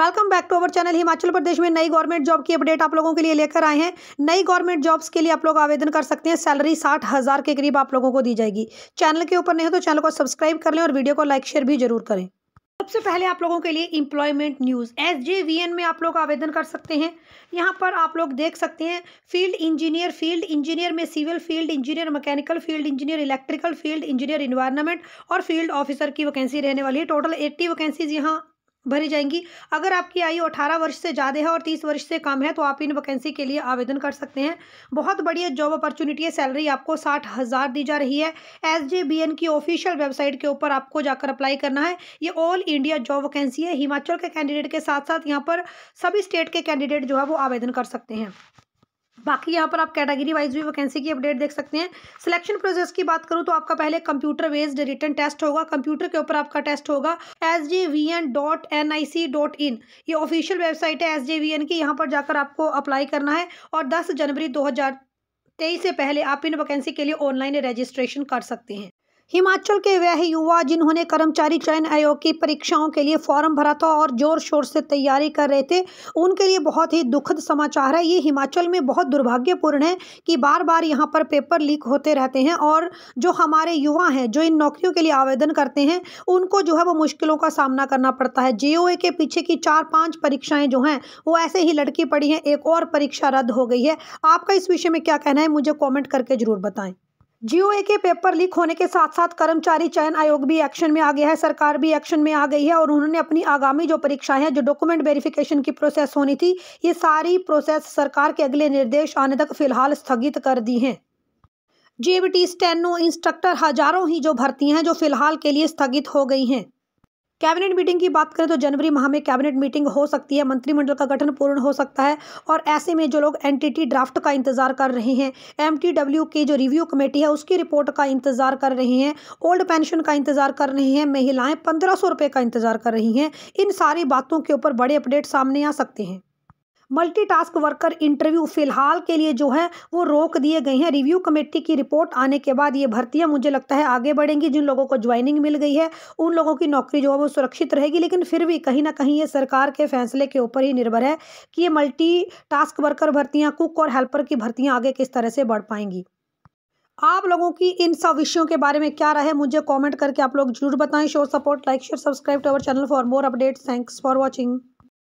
welcome back to our channel Himachal Pradesh में नई government job की अपडेट आप लोगों के लिए लेकर आए हैं नई गवर्नमेंट जॉब्स के लिए आप लोग आवेदन कर सकते हैं सैलरी साठ हज़ार के करीब आप लोगों को दी जाएगी चैनल के ऊपर नहीं हो तो चैनल को सब्सक्राइब कर लें और वीडियो को लाइक शेयर भी जरूर करें सबसे पहले आप लोगों के लिए employment news S J V N में आप लोग आवेदन कर सकते हैं यहाँ पर आप लोग देख सकते हैं फील्ड इंजीनियर फील्ड इंजीनियर में civil field engineer mechanical field engineer electrical field engineer environment और फील्ड ऑफिसर की वैकेंसी रहने वाली है टोटल एट्टी वैकेंसीज यहाँ भरी जाएंगी अगर आपकी आयु 18 वर्ष से ज़्यादा है और 30 वर्ष से कम है तो आप इन वैकेंसी के लिए आवेदन कर सकते हैं बहुत बढ़िया जॉब अपॉर्चुनिटी है सैलरी आपको साठ हज़ार दी जा रही है एस की ऑफिशियल वेबसाइट के ऊपर आपको जाकर अप्लाई करना है ये ऑल इंडिया जॉब वैकेंसी है हिमाचल के कैंडिडेट के साथ साथ यहाँ पर सभी स्टेट के कैंडिडेट जो है वो आवेदन कर सकते हैं बाकी यहाँ पर आप कैटेगरी वाइज भी वैकेंसी की अपडेट देख सकते हैं सिलेक्शन प्रोसेस की बात करूँ तो आपका पहले कंप्यूटर बेस्ड रिटर्न टेस्ट होगा कंप्यूटर के ऊपर आपका टेस्ट होगा S V N dot N I C dot in ये ऑफिशियल वेबसाइट है एस जे वी एन की यहाँ पर जाकर आपको अप्लाई करना है और दस जनवरी दो हजार तेईस से पहले आप इन वैकेंसी के लिए ऑनलाइन रजिस्ट्रेशन कर सकते हैं हिमाचल के वह युवा जिन्होंने कर्मचारी चयन आयोग की परीक्षाओं के लिए फॉर्म भरा था और ज़ोर शोर से तैयारी कर रहे थे उनके लिए बहुत ही दुखद समाचार है ये हिमाचल में बहुत दुर्भाग्यपूर्ण है कि बार बार यहाँ पर पेपर लीक होते रहते हैं और जो हमारे युवा हैं जो इन नौकरियों के लिए आवेदन करते हैं उनको जो है वो मुश्किलों का सामना करना पड़ता है जे के पीछे की चार पाँच परीक्षाएँ जो हैं वो ऐसे ही लड़की पड़ी हैं एक और परीक्षा रद्द हो गई है आपका इस विषय में क्या कहना है मुझे कॉमेंट करके ज़रूर बताएँ जीओए के पेपर लीक होने के साथ साथ कर्मचारी चयन आयोग भी एक्शन में आ गया है सरकार भी एक्शन में आ गई है और उन्होंने अपनी आगामी जो परीक्षाएं हैं जो डॉक्यूमेंट वेरिफिकेशन की प्रोसेस होनी थी ये सारी प्रोसेस सरकार के अगले निर्देश आने तक फिलहाल स्थगित कर दी है जेबीटी स्टेनो इंस्ट्रक्टर हजारों ही जो भर्ती हैं जो फिलहाल के लिए स्थगित हो गई हैं कैबिनेट मीटिंग की बात करें तो जनवरी माह में कैबिनेट मीटिंग हो सकती है मंत्रिमंडल का गठन पूर्ण हो सकता है और ऐसे में जो लोग एनटीटी ड्राफ्ट का इंतजार कर रहे हैं एमटीडब्ल्यू की जो रिव्यू कमेटी है उसकी रिपोर्ट का इंतजार कर रहे हैं ओल्ड पेंशन का इंतजार कर रहे हैं महिलाएं पंद्रह सौ रुपये का इंतजार कर रही हैं इन सारी बातों के ऊपर बड़े अपडेट सामने आ सकते हैं मल्टीटास्क वर्कर इंटरव्यू फिलहाल के लिए जो है वो रोक दिए गए हैं रिव्यू कमेटी की रिपोर्ट आने के बाद ये भर्तियाँ मुझे लगता है आगे बढ़ेंगी जिन लोगों को ज्वाइनिंग मिल गई है उन लोगों की नौकरी जो है वो सुरक्षित रहेगी लेकिन फिर भी कहीं ना कहीं ये सरकार के फैसले के ऊपर ही निर्भर है कि ये मल्टी टास्क वर्कर भर्तियाँ कुक और हेल्पर की भर्तियाँ आगे किस तरह से बढ़ पाएंगी आप लोगों की इन सब विषयों के बारे में क्या रहे मुझे कमेंट करके आप लोग जरूर बताएं show support like share subscribe to our channel for more updates thanks for watching